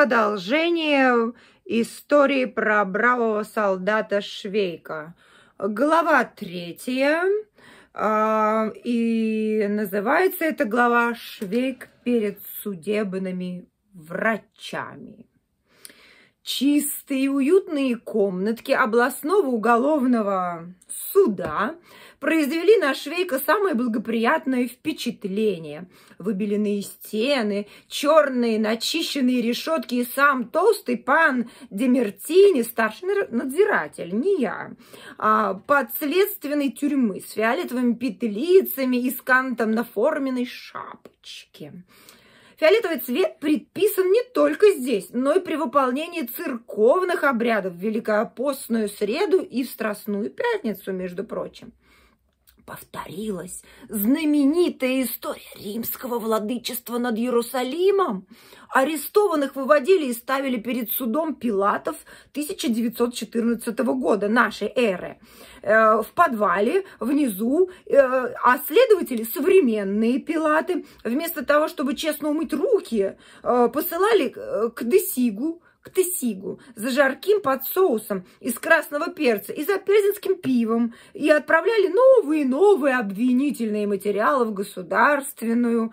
Продолжение истории про бравого солдата Швейка. Глава третья. А, и называется эта глава «Швейк перед судебными врачами» чистые и уютные комнатки областного уголовного суда произвели на Швейка самое благоприятное впечатление. Выбеленные стены, черные начищенные решетки и сам толстый пан Демертини, старший надзиратель, не я, а подследственной тюрьмы с фиолетовыми петлицами и с кантом на форменной шапочке. Фиолетовый цвет предписан не только здесь, но и при выполнении церковных обрядов в Великопостную среду и в Страстную пятницу, между прочим повторилась знаменитая история римского владычества над Иерусалимом. Арестованных выводили и ставили перед судом Пилатов 1914 года нашей эры. Э, в подвале, внизу, э, а следователи, современные Пилаты, вместо того, чтобы честно умыть руки, э, посылали к Десигу, к тесигу за жарким под соусом из красного перца и за перзенским пивом и отправляли новые новые обвинительные материалы в государственную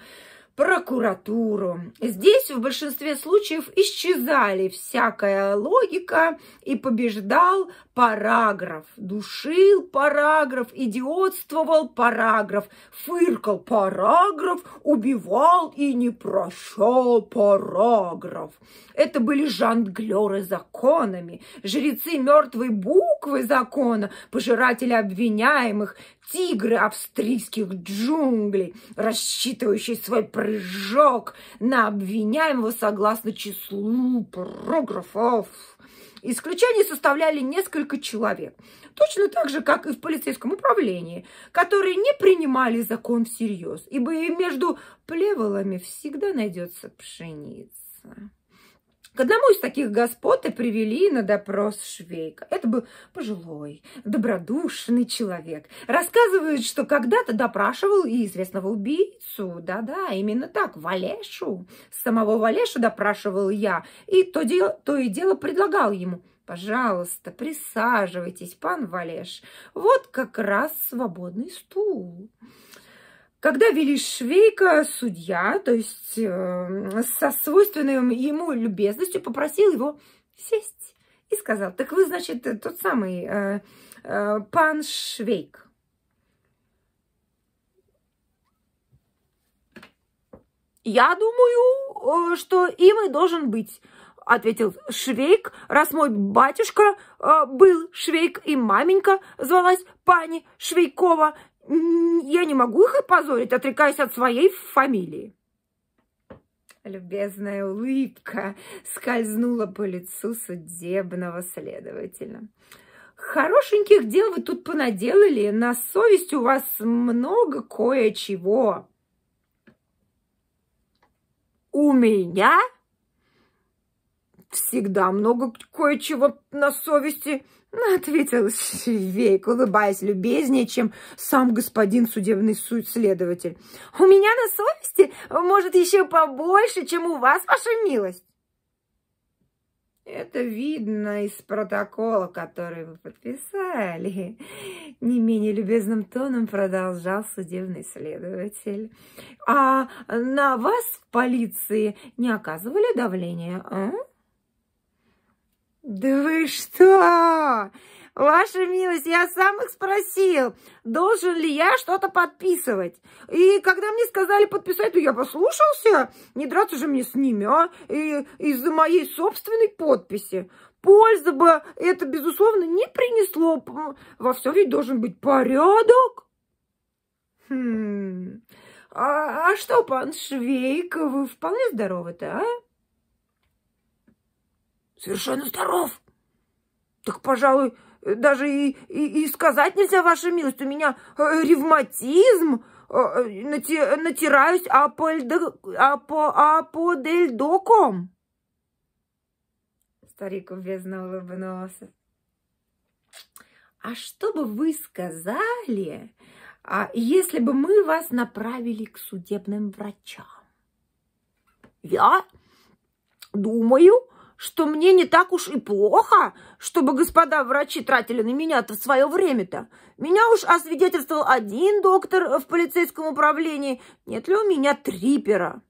прокуратуру. Здесь в большинстве случаев исчезали всякая логика и побеждал параграф, душил параграф, идиотствовал параграф, фыркал параграф, убивал и не прощал параграф. Это были жонглеры законами, жрецы мертвой буквы закона, пожиратели обвиняемых, тигры австрийских джунглей, рассчитывающие свой прыжок на обвиняемого согласно числу параграфов. Исключение составляли несколько человек. Точно так же, как и в полицейском управлении, которые не принимали закон всерьез, ибо между плевелами всегда найдется пшеница. К одному из таких господ и привели на допрос Швейка. Это был пожилой, добродушный человек. Рассказывает, что когда-то допрашивал и известного убийцу. Да-да, именно так, Валешу. Самого Валешу допрашивал я. И то, дело, то и дело предлагал ему. Пожалуйста, присаживайтесь, пан Валеш. Вот как раз свободный стул. Когда вели Швейка, судья, то есть э, со свойственной ему любезностью, попросил его сесть и сказал, так вы, значит, тот самый э, э, пан Швейк. «Я думаю, э, что им и должен быть», – ответил Швейк, раз мой батюшка э, был Швейк и маменька звалась пани Швейкова, я не могу их опозорить, отрекаясь от своей фамилии. Любезная улыбка скользнула по лицу судебного следователя. Хорошеньких дел вы тут понаделали, на совесть у вас много кое-чего. У меня всегда много кое-чего на совести, ну, — ответил Швейк, улыбаясь любезнее, чем сам господин судебный суд следователь. «У меня на совести, может, еще побольше, чем у вас, ваша милость!» «Это видно из протокола, который вы подписали», — не менее любезным тоном продолжал судебный следователь. «А на вас в полиции не оказывали давления, а?» Да вы что? Ваша милость, я сам их спросил, должен ли я что-то подписывать. И когда мне сказали подписать, то я послушался. Не драться же мне с ними, а? и из-за моей собственной подписи. Пользы бы это, безусловно, не принесло. Во всем ведь должен быть порядок. Хм. А, а что, пан Швейк, вы вполне здоровы-то, а? совершенно здоров. Так, пожалуй, даже и, и, и сказать нельзя, ваша милость, у меня э, ревматизм, э, нати, натираюсь аподельдоком. Старик любезно улыбнулся. А что бы вы сказали, а если бы мы вас направили к судебным врачам? Я думаю, что мне не так уж и плохо, чтобы господа врачи тратили на меня-то в свое время-то. Меня уж освидетельствовал один доктор в полицейском управлении. Нет ли у меня трипера?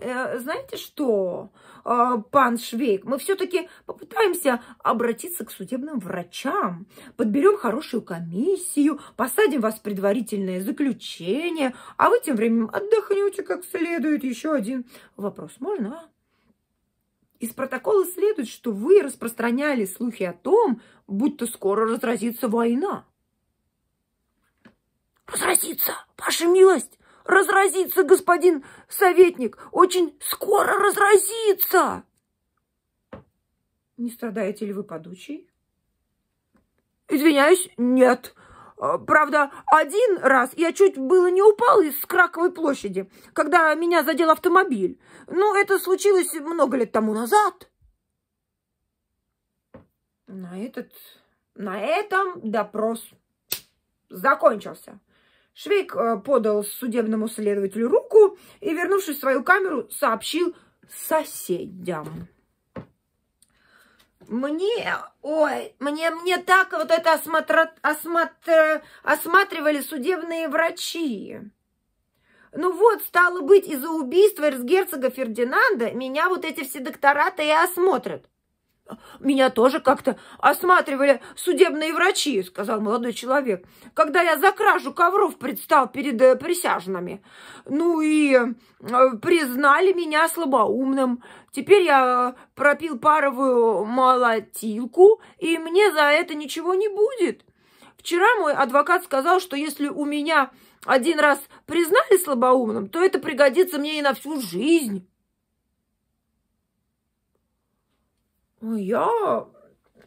Э, знаете что, э, пан Швейк, мы все-таки попытаемся обратиться к судебным врачам, подберем хорошую комиссию, посадим вас в предварительное заключение, а вы тем временем отдохнете как следует. Еще один вопрос можно, а? Из протокола следует, что вы распространяли слухи о том, будто скоро разразится война. Разразится, ваша милость! Разразится, господин советник! Очень скоро разразится! Не страдаете ли вы подучей? Извиняюсь, нет. Э, правда, один раз я чуть было не упал из Краковой площади, когда меня задел автомобиль. Но ну, это случилось много лет тому назад. На этот... На этом допрос закончился. Швейк э, подал судебному следователю руку и, вернувшись в свою камеру, сообщил соседям. Мне, ой, мне, мне так вот это осмотр, осмотр, осматривали судебные врачи. Ну вот, стало быть, из-за убийства эрцгерцога Фердинанда меня вот эти все доктораты и осмотрят. Меня тоже как-то осматривали судебные врачи, сказал молодой человек, когда я за кражу ковров предстал перед э, присяжными. Ну и э, признали меня слабоумным. Теперь я пропил паровую молотилку, и мне за это ничего не будет. Вчера мой адвокат сказал, что если у меня один раз признали слабоумным, то это пригодится мне и на всю жизнь. Я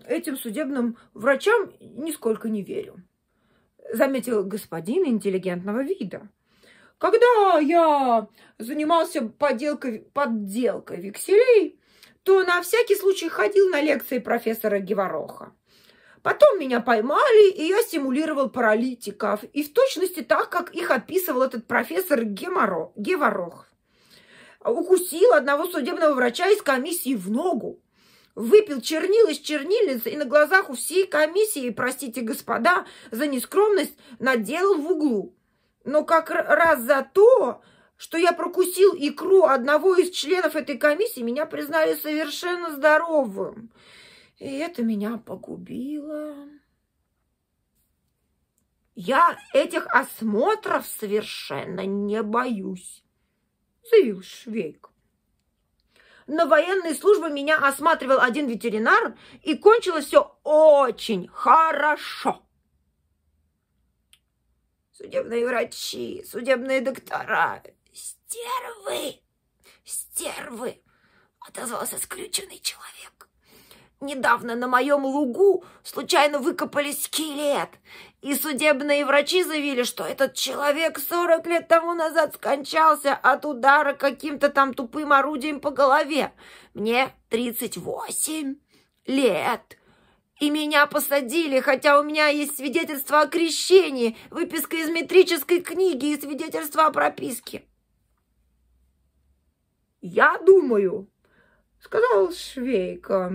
этим судебным врачам нисколько не верю, заметил господин интеллигентного вида. Когда я занимался поделкой, подделкой векселей, то на всякий случай ходил на лекции профессора Гевороха. Потом меня поймали, и я симулировал паралитиков, и в точности так, как их описывал этот профессор Геморо, Геворох. Укусил одного судебного врача из комиссии в ногу, выпил чернил из чернильницы и на глазах у всей комиссии, простите, господа, за нескромность наделал в углу. Но как раз за то, что я прокусил икру одного из членов этой комиссии, меня признали совершенно здоровым. И это меня погубило. Я этих осмотров совершенно не боюсь, заявил Швейк на военной службе меня осматривал один ветеринар, и кончилось все очень хорошо. Судебные врачи, судебные доктора, стервы, стервы, отозвался скрюченный человек. Недавно на моем лугу случайно выкопали скелет, и судебные врачи заявили, что этот человек 40 лет тому назад скончался от удара каким-то там тупым орудием по голове. Мне 38 лет. И меня посадили, хотя у меня есть свидетельство о крещении, выписка из метрической книги и свидетельство о прописке. «Я думаю», — сказал Швейка,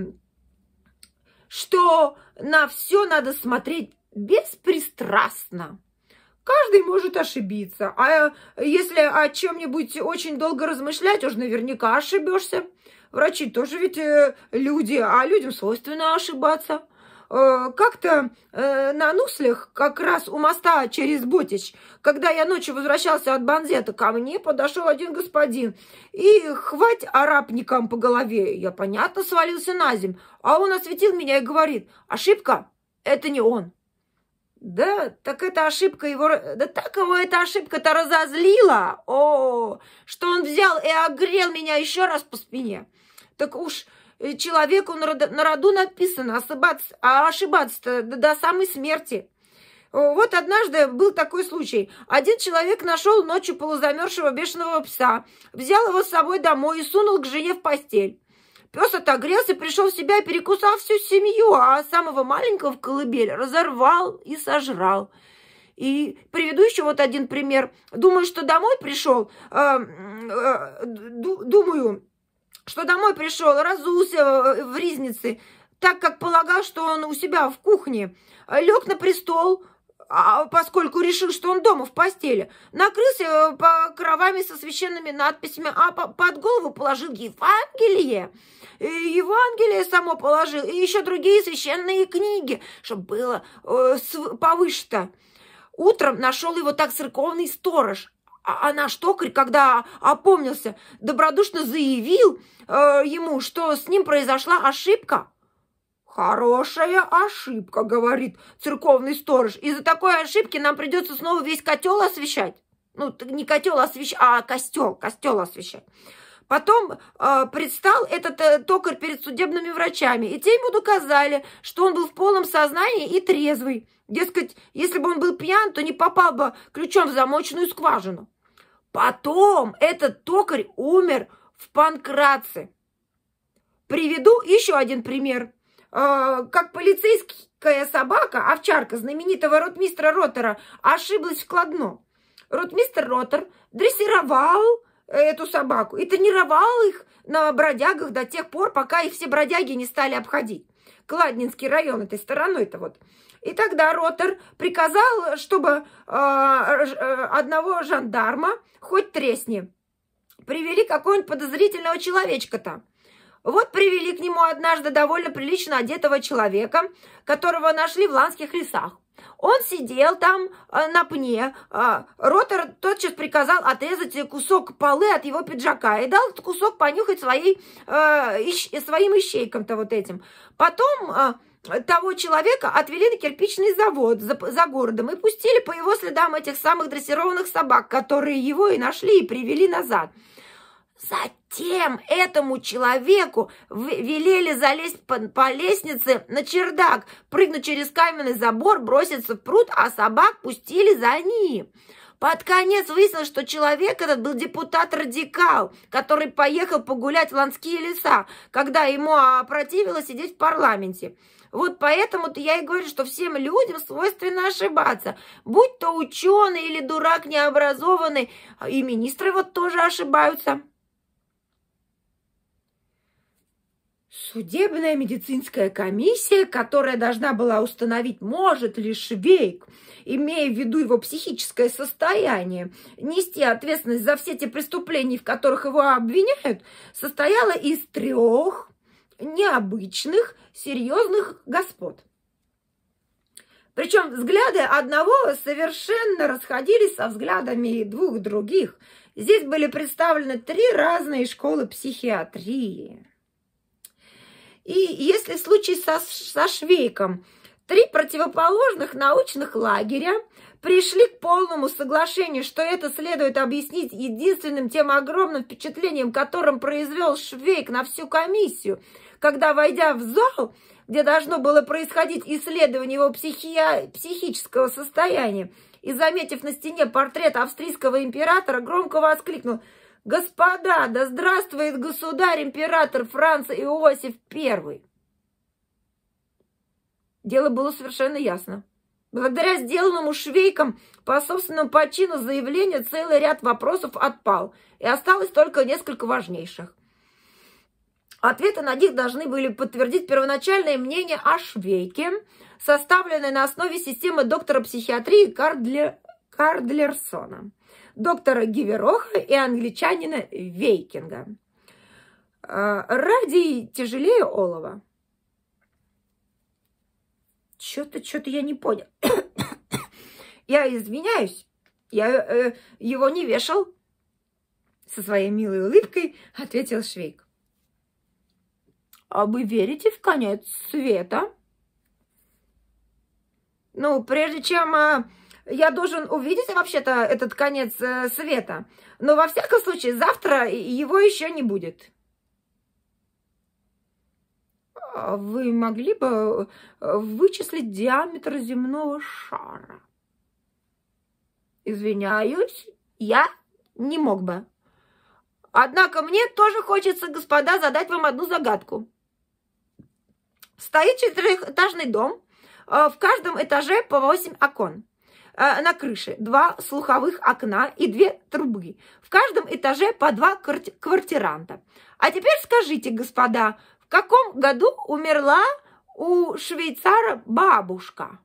«что на все надо смотреть беспристрастно. Каждый может ошибиться, а э, если о чем-нибудь очень долго размышлять, уж наверняка ошибешься. Врачи тоже ведь э, люди, а людям свойственно ошибаться. Э, как-то на Нуслях, как раз у моста через Ботич, когда я ночью возвращался от Банзета, ко мне подошел один господин. И хвать арапником по голове. Я, понятно, свалился на земь. А он осветил меня и говорит, ошибка, это не он. Да, так это ошибка его... Да так его эта ошибка-то разозлила, о, что он взял и огрел меня еще раз по спине. Так уж э, человеку на роду написано ошибаться, а ошибаться до, до самой смерти. Вот однажды был такой случай. Один человек нашел ночью полузамерзшего бешеного пса, взял его с собой домой и сунул к жене в постель. Пес отогрелся, пришел в себя, перекусал всю семью, а самого маленького в колыбель разорвал и сожрал. И приведу еще вот один пример. Думаю, что домой пришел, э, э, думаю, что домой пришел, разулся э, в ризнице, так как полагал, что он у себя в кухне, лег на престол, а поскольку решил, что он дома в постели, накрылся э, по кровами со священными надписями, а под голову положил Евангелие. И Евангелие само положил, и еще другие священные книги, чтобы было э, повыше-то. Утром нашел его так церковный сторож. А, а, наш токарь, когда опомнился, добродушно заявил э, ему, что с ним произошла ошибка, «Хорошая ошибка», — говорит церковный сторож. «Из-за такой ошибки нам придется снова весь котел освещать». Ну, не котел освещать, а костел, костел освещать. Потом э, предстал этот э, токарь перед судебными врачами, и те ему доказали, что он был в полном сознании и трезвый. Дескать, если бы он был пьян, то не попал бы ключом в замочную скважину. Потом этот токарь умер в Панкраце. Приведу еще один пример – а, как полицейская собака, овчарка знаменитого ротмистра Ротера, ошиблась в кладном. Ротмистр Ротер дрессировал э, эту собаку и тренировал их на бродягах до тех пор, пока их все бродяги не стали обходить. Кладнинский район этой стороной-то вот. И тогда Ротер приказал, чтобы а, э, одного жандарма, хоть тресни, привели какого-нибудь подозрительного человечка-то. Вот привели к нему однажды довольно прилично одетого человека, которого нашли в ланских лесах. Он сидел там э, на пне. Э, Ротор тотчас приказал отрезать кусок полы от его пиджака и дал этот кусок понюхать своей, э, ищ, своим ищейкам-то вот этим. Потом э, того человека отвели на кирпичный завод за, за городом и пустили по его следам этих самых дрессированных собак, которые его и нашли и привели назад. Затем этому человеку велели залезть по, по лестнице на чердак, прыгнуть через каменный забор, броситься в пруд, а собак пустили за ним. Под конец выяснилось, что человек этот был депутат-радикал, который поехал погулять в ландские леса, когда ему опротивило сидеть в парламенте. Вот поэтому-то я и говорю, что всем людям свойственно ошибаться. Будь то ученый или дурак необразованный, и министры вот тоже ошибаются. Судебная медицинская комиссия, которая должна была установить, может ли Швейк, имея в виду его психическое состояние, нести ответственность за все те преступления, в которых его обвиняют, состояла из трех необычных, серьезных господ. Причем взгляды одного совершенно расходились со взглядами двух других. Здесь были представлены три разные школы психиатрии. И если случай со, со Швейком три противоположных научных лагеря пришли к полному соглашению, что это следует объяснить единственным тем огромным впечатлением, которым произвел Швейк на всю комиссию, когда, войдя в зал, где должно было происходить исследование его психи... психического состояния, и, заметив на стене портрет австрийского императора, громко воскликнул – Господа, да здравствует государь-император Франц Иосиф I! Дело было совершенно ясно. Благодаря сделанному швейкам по собственному почину заявления целый ряд вопросов отпал, и осталось только несколько важнейших. Ответы на них должны были подтвердить первоначальное мнение о швейке, составленное на основе системы доктора психиатрии Кардли... Кардлерсона доктора Гивероха и англичанина Вейкинга. А, ради тяжелее олова. Что-то, что-то я не понял. я извиняюсь, я э, его не вешал. Со своей милой улыбкой ответил Швейк. А вы верите в конец света? Ну, прежде чем... а я должен увидеть вообще-то этот конец э, света. Но во всяком случае, завтра его еще не будет. А вы могли бы э, вычислить диаметр земного шара? Извиняюсь, я не мог бы. Однако мне тоже хочется, господа, задать вам одну загадку. Стоит четырехэтажный дом, э, в каждом этаже по восемь окон. Э, на крыше два слуховых окна и две трубы. В каждом этаже по два квартиранта. А теперь скажите, господа, в каком году умерла у швейцара бабушка?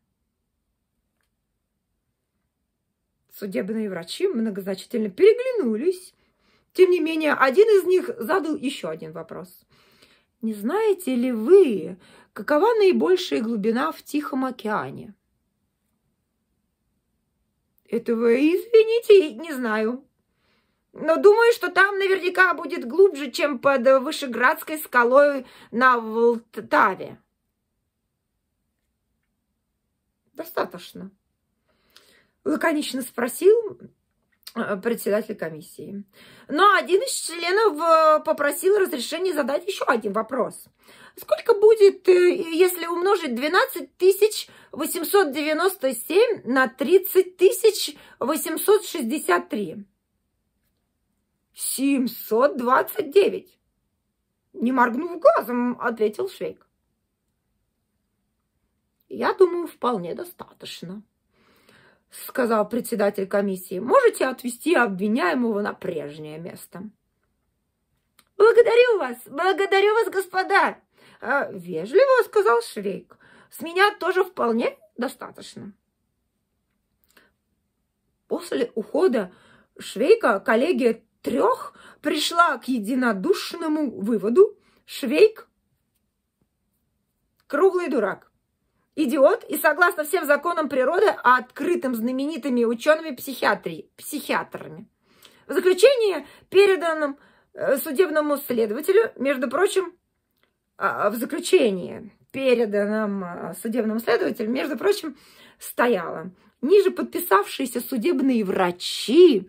Судебные врачи многозначительно переглянулись. Тем не менее, один из них задал еще один вопрос. Не знаете ли вы, какова наибольшая глубина в Тихом океане? Этого, извините, не знаю. Но думаю, что там наверняка будет глубже, чем под Вышеградской скалой на Волтаве. Достаточно. Лаконично спросил Э, председатель комиссии. Но один из членов э, попросил разрешения задать еще один вопрос. Сколько будет, э, если умножить 12 897 на 30 863? 729. Не моргнув глазом, ответил Швейк. Я думаю, вполне достаточно сказал председатель комиссии. Можете отвести обвиняемого на прежнее место. Благодарю вас, благодарю вас, господа, а, вежливо сказал Швейк. С меня тоже вполне достаточно. После ухода Швейка коллегия трех пришла к единодушному выводу. Швейк – круглый дурак идиот и, согласно всем законам природы, а открытым знаменитыми учеными психиатрии, психиатрами. В заключении, переданном э, судебному следователю, между прочим, э, в заключении, переданном э, судебному следователю, между прочим, стояло. Ниже подписавшиеся судебные врачи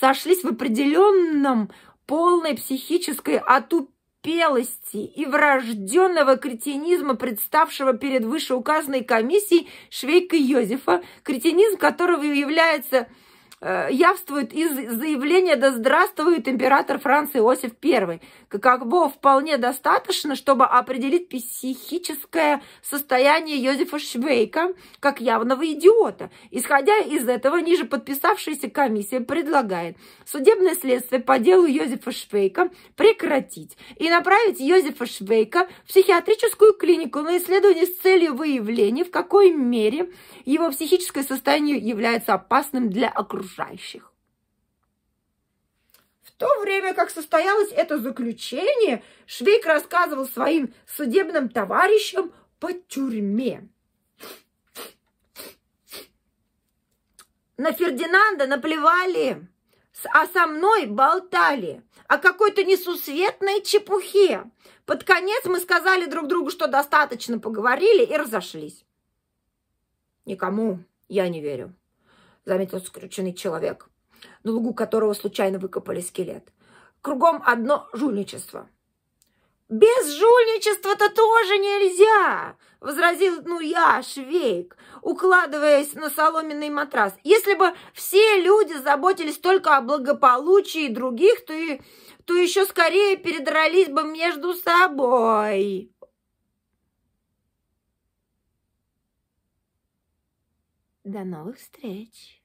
сошлись в определенном полной психической отупе отупелости и врожденного кретинизма, представшего перед вышеуказанной комиссией Швейка Йозефа, кретинизм которого является Э, явствует из заявления «Да здравствует император Франции Иосиф I», каково вполне достаточно, чтобы определить психическое состояние Йозефа Швейка как явного идиота. Исходя из этого, ниже подписавшаяся комиссия предлагает судебное следствие по делу Йозефа Швейка прекратить и направить Йозефа Швейка в психиатрическую клинику на исследование с целью выявления, в какой мере его психическое состояние является опасным для окружающих окружающих. В то время как состоялось это заключение, Швейк рассказывал своим судебным товарищам по тюрьме. На Фердинанда наплевали, а со мной болтали о какой-то несусветной чепухе. Под конец мы сказали друг другу, что достаточно поговорили и разошлись. Никому я не верю заметил скрюченный человек, на лугу которого случайно выкопали скелет. Кругом одно жульничество. «Без жульничества-то тоже нельзя!» — возразил, ну, я, Швейк, укладываясь на соломенный матрас. «Если бы все люди заботились только о благополучии других, то, и, то еще скорее передрались бы между собой!» До новых встреч!